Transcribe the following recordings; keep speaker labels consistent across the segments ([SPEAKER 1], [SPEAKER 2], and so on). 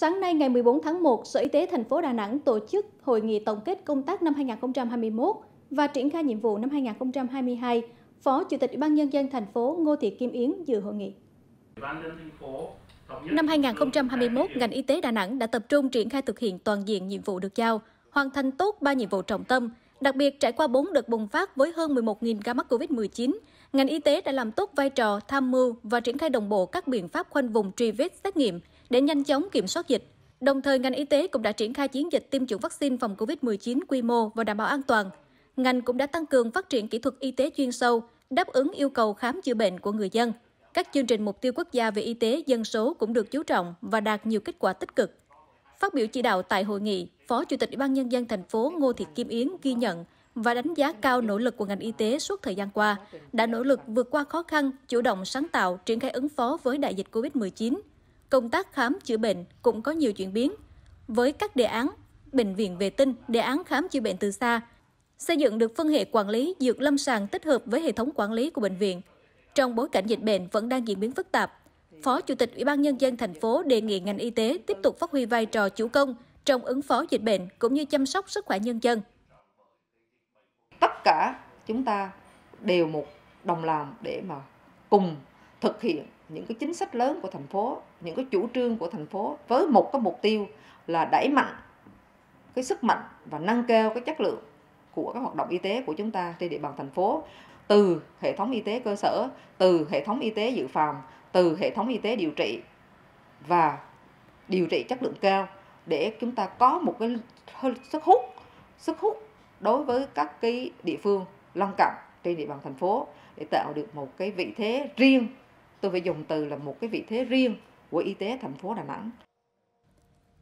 [SPEAKER 1] Sáng nay ngày 14 tháng 1, Sở Y tế thành phố Đà Nẵng tổ chức hội nghị tổng kết công tác năm 2021 và triển khai nhiệm vụ năm 2022. Phó Chủ tịch Ủy ban nhân dân thành phố Ngô Thị Kim Yến dự hội nghị. Năm 2021, ngành y tế Đà Nẵng đã tập trung triển khai thực hiện toàn diện nhiệm vụ được giao, hoàn thành tốt ba nhiệm vụ trọng tâm, Đặc biệt, trải qua 4 đợt bùng phát với hơn 11.000 ca mắc COVID-19, ngành y tế đã làm tốt vai trò tham mưu và triển khai đồng bộ các biện pháp khoanh vùng truy vết xét nghiệm để nhanh chóng kiểm soát dịch. Đồng thời, ngành y tế cũng đã triển khai chiến dịch tiêm chủng vaccine phòng COVID-19 quy mô và đảm bảo an toàn. Ngành cũng đã tăng cường phát triển kỹ thuật y tế chuyên sâu, đáp ứng yêu cầu khám chữa bệnh của người dân. Các chương trình mục tiêu quốc gia về y tế dân số cũng được chú trọng và đạt nhiều kết quả tích cực. Phát biểu chỉ đạo tại hội nghị, Phó Chủ tịch Ủy ban nhân dân thành phố Ngô Thị Kim Yến ghi nhận và đánh giá cao nỗ lực của ngành y tế suốt thời gian qua, đã nỗ lực vượt qua khó khăn, chủ động sáng tạo triển khai ứng phó với đại dịch Covid-19. Công tác khám chữa bệnh cũng có nhiều chuyển biến. Với các đề án bệnh viện vệ tinh, đề án khám chữa bệnh từ xa, xây dựng được phân hệ quản lý dược lâm sàng tích hợp với hệ thống quản lý của bệnh viện. Trong bối cảnh dịch bệnh vẫn đang diễn biến phức tạp, Phó Chủ tịch Ủy ban Nhân dân thành phố đề nghị ngành y tế tiếp tục phát huy vai trò chủ công trong ứng phó dịch bệnh cũng như chăm sóc sức khỏe nhân dân. Tất cả chúng ta đều một đồng lòng để mà cùng thực
[SPEAKER 2] hiện những cái chính sách lớn của thành phố, những cái chủ trương của thành phố với một cái mục tiêu là đẩy mạnh cái sức mạnh và nâng cao cái chất lượng của các hoạt động y tế của chúng ta trên địa bàn thành phố từ hệ thống y tế cơ sở, từ hệ thống y tế dự phòng từ hệ thống y tế điều trị và điều trị chất lượng cao để chúng ta có một cái sức hút sức hút đối với các cái địa phương lân cận trên địa bàn thành phố để tạo được một cái vị thế riêng
[SPEAKER 1] tôi phải dùng từ là một cái vị thế riêng của y tế thành phố Đà Nẵng.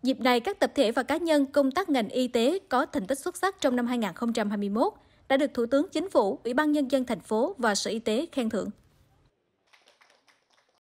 [SPEAKER 1] Dịp này, các tập thể và cá nhân công tác ngành y tế có thành tích xuất sắc trong năm 2021 đã được Thủ tướng Chính phủ, Ủy ban Nhân dân thành phố và Sở Y tế khen thưởng.